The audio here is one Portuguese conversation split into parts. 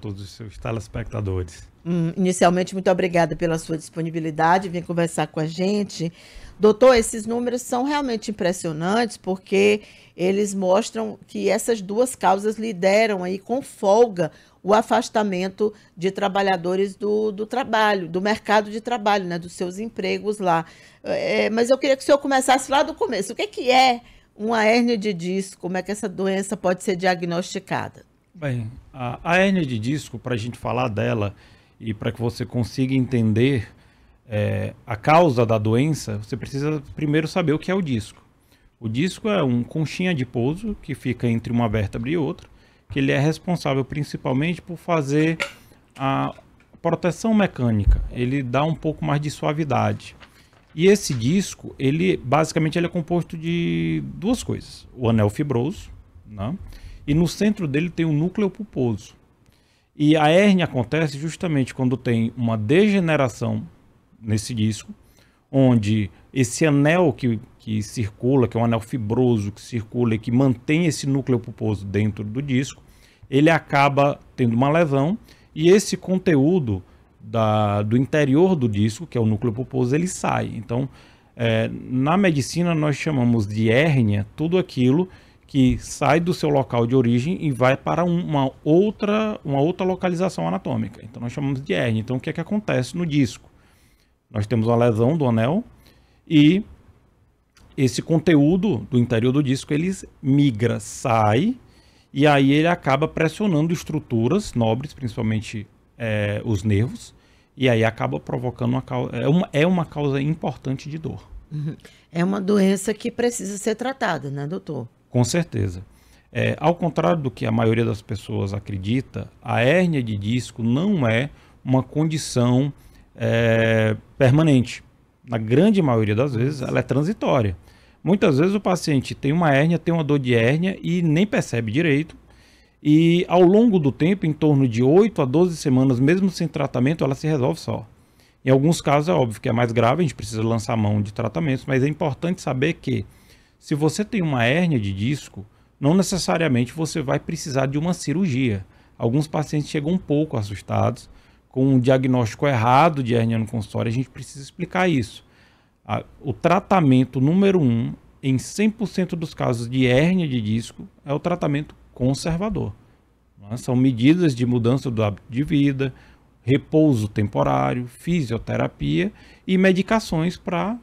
todos os seus telespectadores. Hum, inicialmente, muito obrigada pela sua disponibilidade, vir conversar com a gente. Doutor, esses números são realmente impressionantes porque eles mostram que essas duas causas lideram aí com folga o afastamento de trabalhadores do, do trabalho, do mercado de trabalho, né, dos seus empregos lá. É, mas eu queria que o senhor começasse lá do começo. O que é, que é uma hérnia de disco? Como é que essa doença pode ser diagnosticada? Bem, a, a hernia de disco, para a gente falar dela e para que você consiga entender é, a causa da doença, você precisa primeiro saber o que é o disco. O disco é um conchinha de pouso que fica entre uma vértebra e outra, que ele é responsável principalmente por fazer a proteção mecânica. Ele dá um pouco mais de suavidade. E esse disco, ele basicamente ele é composto de duas coisas: o anel fibroso, né? e no centro dele tem o um núcleo pulposo. E a hérnia acontece justamente quando tem uma degeneração nesse disco, onde esse anel que, que circula, que é um anel fibroso que circula e que mantém esse núcleo pulposo dentro do disco, ele acaba tendo uma lesão e esse conteúdo da, do interior do disco, que é o núcleo pulposo, ele sai. Então, é, na medicina nós chamamos de hérnia tudo aquilo que sai do seu local de origem e vai para uma outra, uma outra localização anatômica. Então nós chamamos de hernia. Então o que é que acontece no disco? Nós temos uma lesão do anel e esse conteúdo do interior do disco ele migra, sai e aí ele acaba pressionando estruturas nobres, principalmente é, os nervos, e aí acaba provocando uma causa, é uma, é uma causa importante de dor. Uhum. É uma doença que precisa ser tratada, né, doutor? Com certeza. É, ao contrário do que a maioria das pessoas acredita, a hérnia de disco não é uma condição é, permanente. Na grande maioria das vezes, ela é transitória. Muitas vezes o paciente tem uma hérnia, tem uma dor de hérnia e nem percebe direito. E ao longo do tempo, em torno de 8 a 12 semanas, mesmo sem tratamento, ela se resolve só. Em alguns casos é óbvio que é mais grave, a gente precisa lançar mão de tratamentos, mas é importante saber que se você tem uma hérnia de disco, não necessariamente você vai precisar de uma cirurgia. Alguns pacientes chegam um pouco assustados com um diagnóstico errado de hernia no consultório, a gente precisa explicar isso. O tratamento número um, em 100% dos casos de hernia de disco, é o tratamento conservador. Né? São medidas de mudança do hábito de vida, repouso temporário, fisioterapia e medicações para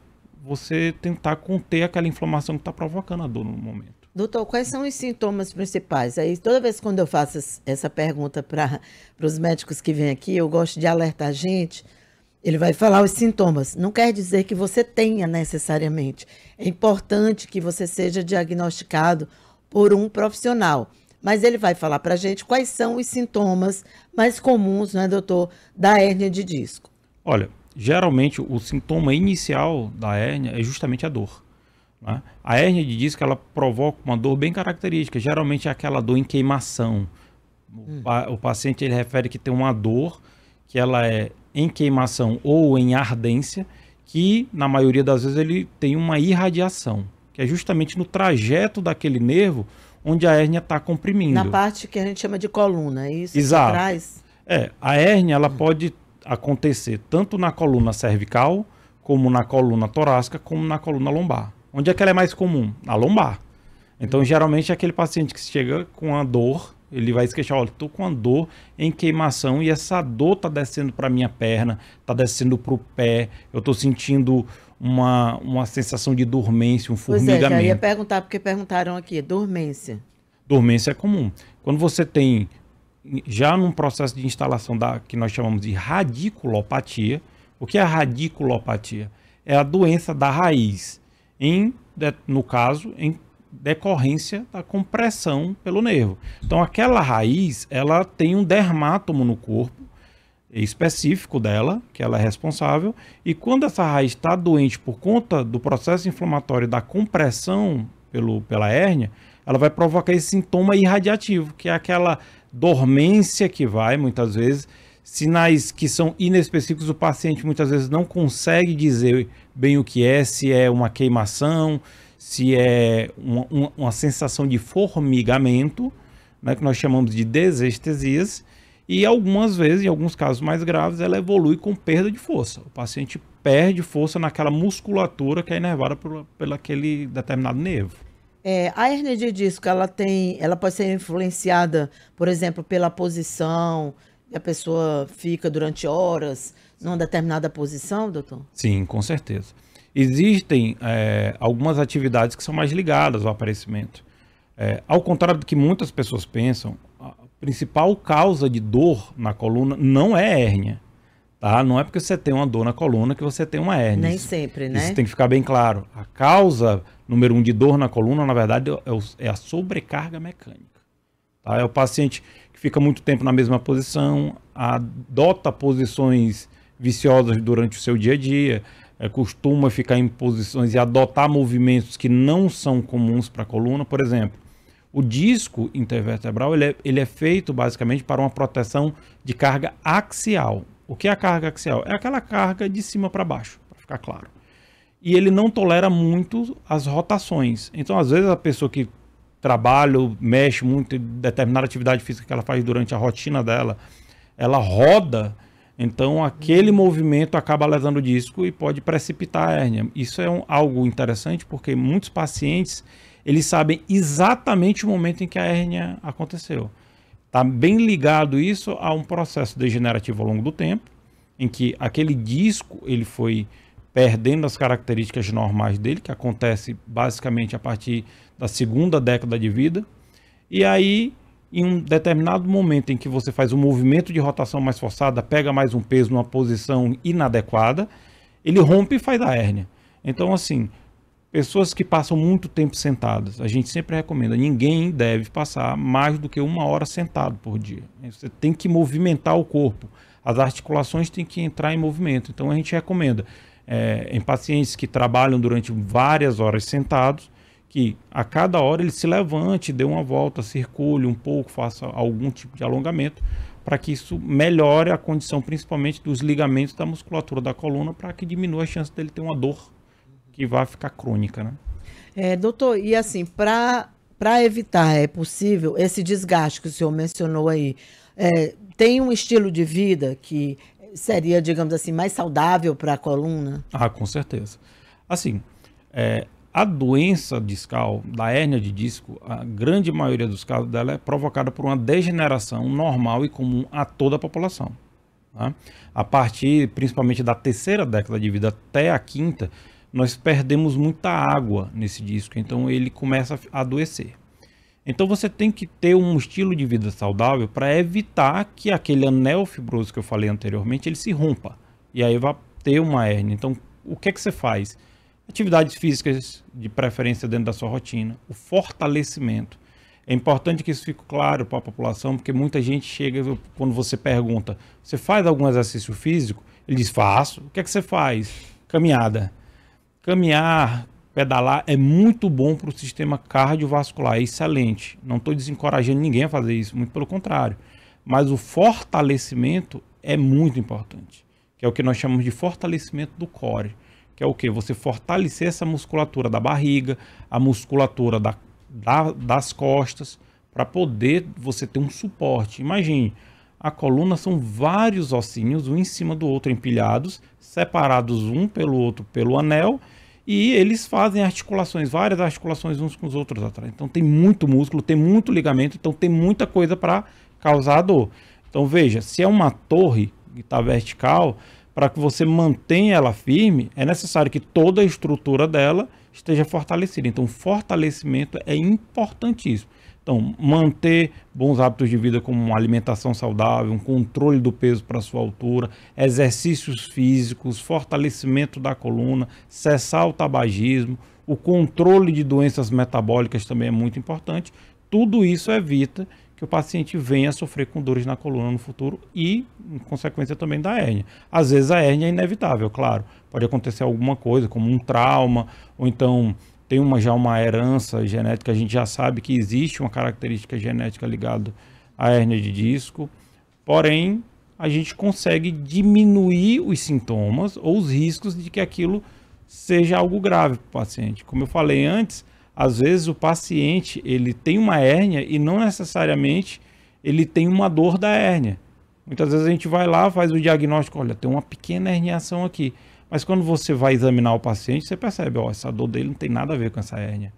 você tentar conter aquela inflamação que está provocando a dor no momento. Doutor, quais são os sintomas principais? Aí, toda vez quando eu faço essa pergunta para os médicos que vêm aqui, eu gosto de alertar a gente. Ele vai falar os sintomas. Não quer dizer que você tenha necessariamente. É importante que você seja diagnosticado por um profissional. Mas ele vai falar para a gente quais são os sintomas mais comuns, né, doutor, da hérnia de disco. Olha, geralmente o sintoma inicial da hérnia é justamente a dor. Né? A hérnia de disco ela provoca uma dor bem característica, geralmente é aquela dor em queimação. O, hum. o, paciente ele refere que tem uma dor que ela é em queimação ou em ardência, que na maioria das vezes ele tem uma irradiação, que é justamente no trajeto daquele nervo onde a hérnia está comprimindo. Na parte que a gente chama de coluna, é isso? Exato. É, a hérnia ela hum. pode acontecer tanto na coluna cervical, como na coluna torácica, como na coluna lombar. Onde é que ela é mais comum? Na lombar. Então, geralmente, é aquele paciente que chega com a dor, ele vai esquecer, olha, estou com a dor em queimação e essa dor está descendo para minha perna, está descendo para o pé, eu estou sentindo uma, uma sensação de dormência, um formigamento. Pois é, já ia perguntar, porque perguntaram aqui, dormência. Dormência é comum. Quando você tem já num processo de instalação da que nós chamamos de radiculopatia. O que é a radiculopatia? É a doença da raiz, em, no caso, em decorrência da compressão pelo nervo. Então, aquela raiz, ela tem um dermátomo no corpo específico dela, que ela é responsável, e quando essa raiz está doente por conta do processo inflamatório da compressão pelo, pela hérnia, ela vai provocar esse sintoma irradiativo, que é aquela dormência que vai, muitas vezes, sinais que são inespecíficos, o paciente muitas vezes não consegue dizer bem o que é, se é uma queimação, se é uma, uma, uma sensação de formigamento, né, que nós chamamos de desestesias, e algumas vezes, em alguns casos mais graves, ela evolui com perda de força. O paciente perde força naquela musculatura que é inervada por, por aquele determinado nervo. É, a hernia de disco, ela tem, ela pode ser influenciada, por exemplo, pela posição, a pessoa fica durante horas numa determinada posição, doutor? Sim, com certeza. Existem é, algumas atividades que são mais ligadas ao aparecimento. É, ao contrário do que muitas pessoas pensam, a principal causa de dor na coluna não é hérnia. Tá? Não é porque você tem uma dor na coluna que você tem uma hérnia. Nem sempre, né? Isso tem que ficar bem claro. A causa número um de dor na coluna, na verdade, é, é a sobrecarga mecânica. Tá? É o paciente que fica muito tempo na mesma posição, adota posições viciosas durante o seu dia a dia, é, costuma ficar em posições e adotar movimentos que não são comuns para a coluna. Por exemplo, o disco intervertebral ele é, ele é feito basicamente para uma proteção de carga axial. O que é a carga axial? É aquela carga de cima para baixo, para ficar claro. E ele não tolera muito as rotações. Então, às vezes, a pessoa que trabalha, mexe muito em determinada atividade física que ela faz durante a rotina dela, ela roda, então aquele uhum. movimento acaba lesando o disco e pode precipitar a hérnia. Isso é um, algo interessante porque muitos pacientes eles sabem exatamente o momento em que a hérnia aconteceu. Está bem ligado isso a um processo degenerativo ao longo do tempo, em que aquele disco ele foi perdendo as características normais dele, que acontece basicamente a partir da segunda década de vida. E aí, em um determinado momento em que você faz um movimento de rotação mais forçada, pega mais um peso numa posição inadequada, ele rompe e faz a hérnia. Então, assim, Pessoas que passam muito tempo sentadas, a gente sempre recomenda, ninguém deve passar mais do que uma hora sentado por dia. Você tem que movimentar o corpo, as articulações têm que entrar em movimento. Então a gente recomenda é, em pacientes que trabalham durante várias horas sentados, que a cada hora ele se levante, dê uma volta, circule um pouco, faça algum tipo de alongamento, para que isso melhore a condição, principalmente dos ligamentos da musculatura da coluna, para que diminua a chance dele ter uma dor que vai ficar crônica, né? É, doutor, e assim, para evitar, é possível, esse desgaste que o senhor mencionou aí, é, tem um estilo de vida que seria, digamos assim, mais saudável para a coluna? Ah, com certeza. Assim, é, a doença discal, da hérnia de disco, a grande maioria dos casos dela é provocada por uma degeneração normal e comum a toda a população. Tá? A partir, principalmente, da terceira década de vida até a quinta, nós perdemos muita água nesse disco, então ele começa a adoecer. Então você tem que ter um estilo de vida saudável para evitar que aquele anel fibroso que eu falei anteriormente ele se rompa e aí vai ter uma hérnia. Então o que é que você faz? Atividades físicas de preferência dentro da sua rotina, o fortalecimento. É importante que isso fique claro para a população, porque muita gente chega quando você pergunta: você faz algum exercício físico? Ele diz: faço. O que é que você faz? Caminhada. Caminhar, pedalar é muito bom para o sistema cardiovascular, é excelente. Não estou desencorajando ninguém a fazer isso, muito pelo contrário. Mas o fortalecimento é muito importante, que é o que nós chamamos de fortalecimento do core, que é o que? Você fortalecer essa musculatura da barriga, a musculatura da, da, das costas, para poder você ter um suporte. Imagine, a coluna são vários ossinhos, um em cima do outro, empilhados, separados um pelo outro pelo anel, e eles fazem articulações, várias articulações uns com os outros atrás. Então tem muito músculo, tem muito ligamento, então tem muita coisa para causar dor. Então veja, se é uma torre que está vertical, para que você mantenha ela firme, é necessário que toda a estrutura dela esteja fortalecida. Então, fortalecimento é importantíssimo. Então, manter bons hábitos de vida como uma alimentação saudável, um controle do peso para sua altura, exercícios físicos, fortalecimento da coluna, cessar o tabagismo, o controle de doenças metabólicas também é muito importante. Tudo isso evita que o paciente venha a sofrer com dores na coluna no futuro e, em consequência, também da hérnia. Às vezes a hérnia é inevitável, claro. Pode acontecer alguma coisa, como um trauma, ou então tem uma, já uma herança genética, a gente já sabe que existe uma característica genética ligada à hérnia de disco, porém a gente consegue diminuir os sintomas ou os riscos de que aquilo seja algo grave para o paciente. Como eu falei antes, às vezes o paciente ele tem uma hérnia e não necessariamente ele tem uma dor da hérnia. Muitas vezes a gente vai lá, faz o diagnóstico, olha, tem uma pequena herniação aqui. Mas quando você vai examinar o paciente, você percebe, ó, essa dor dele não tem nada a ver com essa hérnia.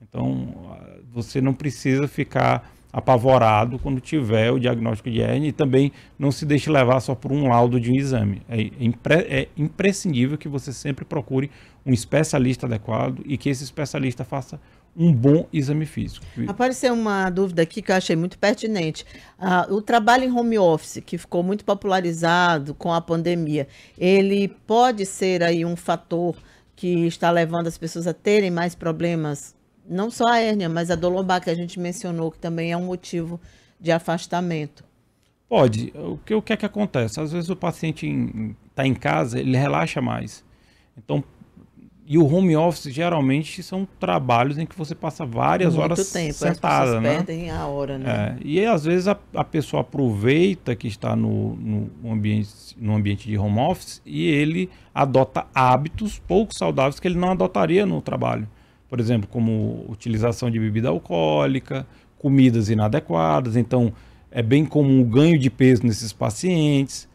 Então, ah, você não precisa ficar apavorado quando tiver o diagnóstico de hernia e também não se deixe levar só por um laudo de um exame. É, impre é, imprescindível que você sempre procure um especialista adequado e que esse especialista faça um bom exame físico. Apareceu uma dúvida aqui que eu achei muito pertinente. Ah, o trabalho em home office, que ficou muito popularizado com a pandemia, ele pode ser aí um fator que está levando as pessoas a terem mais problemas, não só a hérnia, mas a dolombar lombar que a gente mencionou, que também é um motivo de afastamento. Pode. O que, o que é que acontece? Às vezes o paciente está em, tá em casa, ele relaxa mais. Então, e o home office geralmente são trabalhos em que você passa várias Muito horas tempo, sentada, as né? perdem a hora, né? É, e às vezes a, a, pessoa aproveita que está no, no, ambiente, no ambiente de home office e ele adota hábitos pouco saudáveis que ele não adotaria no trabalho. Por exemplo, como utilização de bebida alcoólica, comidas inadequadas. Então, é bem comum o ganho de peso nesses pacientes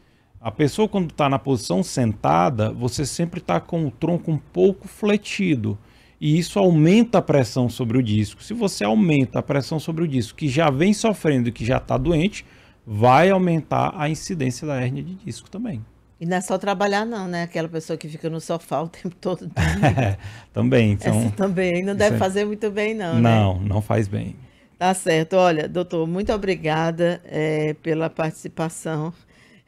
a pessoa, quando está na posição sentada, você sempre está com o tronco um pouco fletido. E isso aumenta a pressão sobre o disco. Se você aumenta a pressão sobre o disco, que já vem sofrendo e que já está doente, vai aumentar a incidência da hérnia de disco também. E não é só trabalhar, não, né? Aquela pessoa que fica no sofá o tempo todo. é, também, então. Essa também. Não deve fazer muito bem, não. Né? Não, né? não faz bem. Tá certo. Olha, doutor, muito obrigada é, pela participação.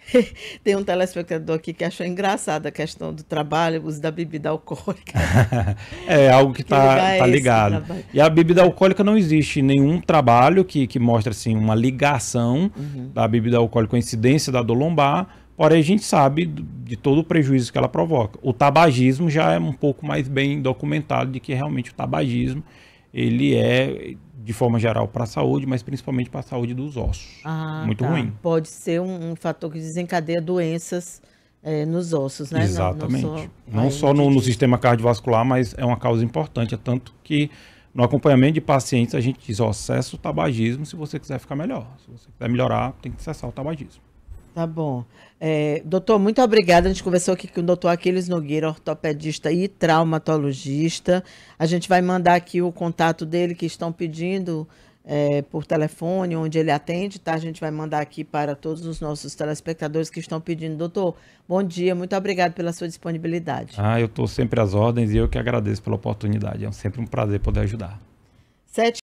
Tem um telespectador aqui que achou engraçada a questão do trabalho, uso da bebida alcoólica. é algo que está tá, tá é ligado. E a bebida alcoólica não existe nenhum trabalho que, que mostre assim, uma ligação uhum. da bebida alcoólica com a incidência da dor lombar Porém, a gente sabe de todo o prejuízo que ela provoca. O tabagismo já é um pouco mais bem documentado de que realmente o tabagismo ele é de forma geral para a saúde, mas principalmente para a saúde dos ossos. Ah, Muito tá. ruim. Pode ser um, um, fator que desencadeia doenças é, nos ossos, né? Exatamente. Não, não só, não só no, no, sistema cardiovascular, mas é uma causa importante, é tanto que no acompanhamento de pacientes a gente diz, ó, cessa o tabagismo se você quiser ficar melhor. Se você quiser melhorar, tem que cessar o tabagismo. Tá bom. É, doutor, muito obrigada. A gente conversou aqui com o doutor Aquiles Nogueira, ortopedista e traumatologista. A gente vai mandar aqui o contato dele que estão pedindo é, por telefone, onde ele atende, tá? A gente vai mandar aqui para todos os nossos telespectadores que estão pedindo. Doutor, bom dia, muito obrigado pela sua disponibilidade. Ah, eu estou sempre às ordens e eu que agradeço pela oportunidade. É sempre um prazer poder ajudar. Sete